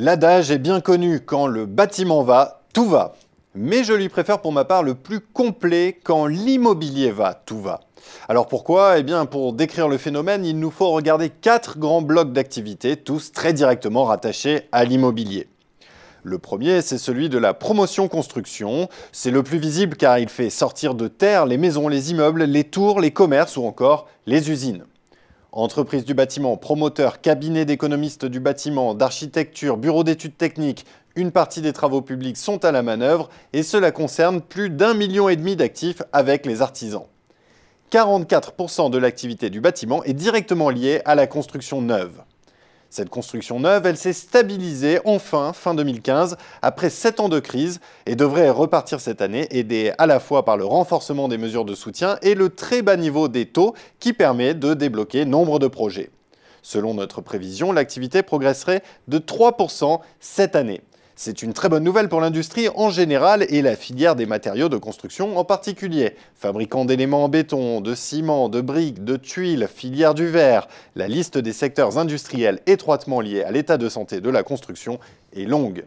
L'adage est bien connu, quand le bâtiment va, tout va. Mais je lui préfère pour ma part le plus complet, quand l'immobilier va, tout va. Alors pourquoi Eh bien pour décrire le phénomène, il nous faut regarder quatre grands blocs d'activité, tous très directement rattachés à l'immobilier. Le premier, c'est celui de la promotion-construction. C'est le plus visible car il fait sortir de terre les maisons, les immeubles, les tours, les commerces ou encore les usines. Entreprises du bâtiment, promoteurs, cabinets d'économistes du bâtiment, d'architecture, bureaux d'études techniques, une partie des travaux publics sont à la manœuvre et cela concerne plus d'un million et demi d'actifs avec les artisans. 44% de l'activité du bâtiment est directement liée à la construction neuve. Cette construction neuve, elle s'est stabilisée enfin fin 2015, après 7 ans de crise, et devrait repartir cette année, aidée à la fois par le renforcement des mesures de soutien et le très bas niveau des taux qui permet de débloquer nombre de projets. Selon notre prévision, l'activité progresserait de 3% cette année. C'est une très bonne nouvelle pour l'industrie en général et la filière des matériaux de construction en particulier. Fabricants d'éléments en béton, de ciment, de briques, de tuiles, filière du verre, la liste des secteurs industriels étroitement liés à l'état de santé de la construction est longue.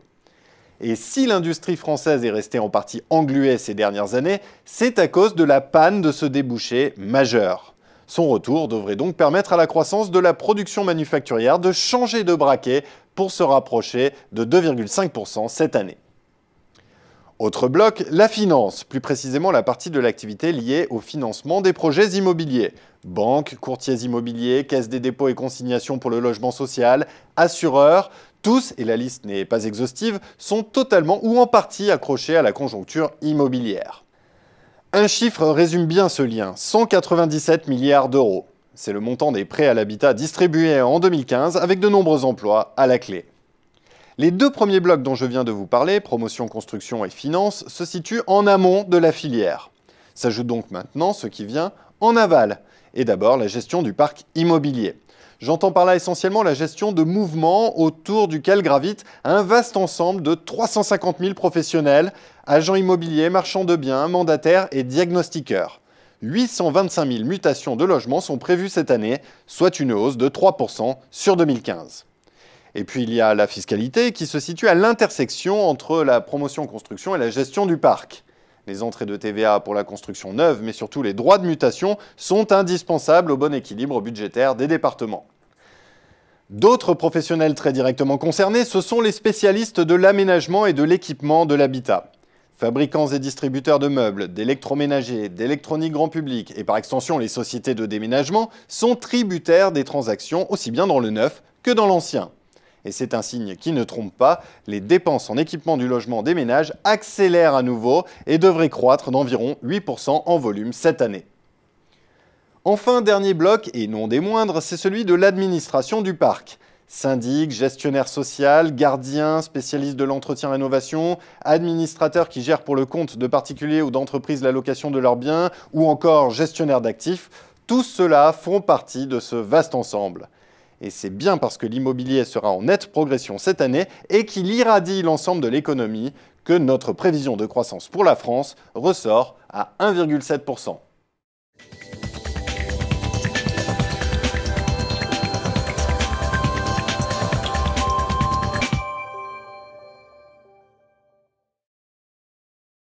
Et si l'industrie française est restée en partie engluée ces dernières années, c'est à cause de la panne de ce débouché majeur. Son retour devrait donc permettre à la croissance de la production manufacturière de changer de braquet pour se rapprocher de 2,5% cette année. Autre bloc, la finance, plus précisément la partie de l'activité liée au financement des projets immobiliers. Banques, courtiers immobiliers, caisses des dépôts et consignations pour le logement social, assureurs, tous, et la liste n'est pas exhaustive, sont totalement ou en partie accrochés à la conjoncture immobilière. Un chiffre résume bien ce lien, 197 milliards d'euros. C'est le montant des prêts à l'habitat distribués en 2015 avec de nombreux emplois à la clé. Les deux premiers blocs dont je viens de vous parler, promotion, construction et finance, se situent en amont de la filière. S'ajoute donc maintenant ce qui vient en aval, et d'abord la gestion du parc immobilier. J'entends par là essentiellement la gestion de mouvements autour duquel gravite un vaste ensemble de 350 000 professionnels, agents immobiliers, marchands de biens, mandataires et diagnostiqueurs. 825 000 mutations de logements sont prévues cette année, soit une hausse de 3% sur 2015. Et puis il y a la fiscalité qui se situe à l'intersection entre la promotion construction et la gestion du parc. Les entrées de TVA pour la construction neuve, mais surtout les droits de mutation, sont indispensables au bon équilibre budgétaire des départements. D'autres professionnels très directement concernés, ce sont les spécialistes de l'aménagement et de l'équipement de l'habitat. Fabricants et distributeurs de meubles, d'électroménagers, d'électronique grand public et par extension les sociétés de déménagement sont tributaires des transactions aussi bien dans le neuf que dans l'ancien. Et c'est un signe qui ne trompe pas, les dépenses en équipement du logement des ménages accélèrent à nouveau et devraient croître d'environ 8% en volume cette année. Enfin, dernier bloc, et non des moindres, c'est celui de l'administration du parc. Syndic, gestionnaire social, gardien, spécialiste de l'entretien-rénovation, administrateur qui gère pour le compte de particuliers ou d'entreprises la location de leurs biens, ou encore gestionnaire d'actifs, tous ceux-là font partie de ce vaste ensemble. Et c'est bien parce que l'immobilier sera en nette progression cette année et qu'il irradie l'ensemble de l'économie que notre prévision de croissance pour la France ressort à 1,7%.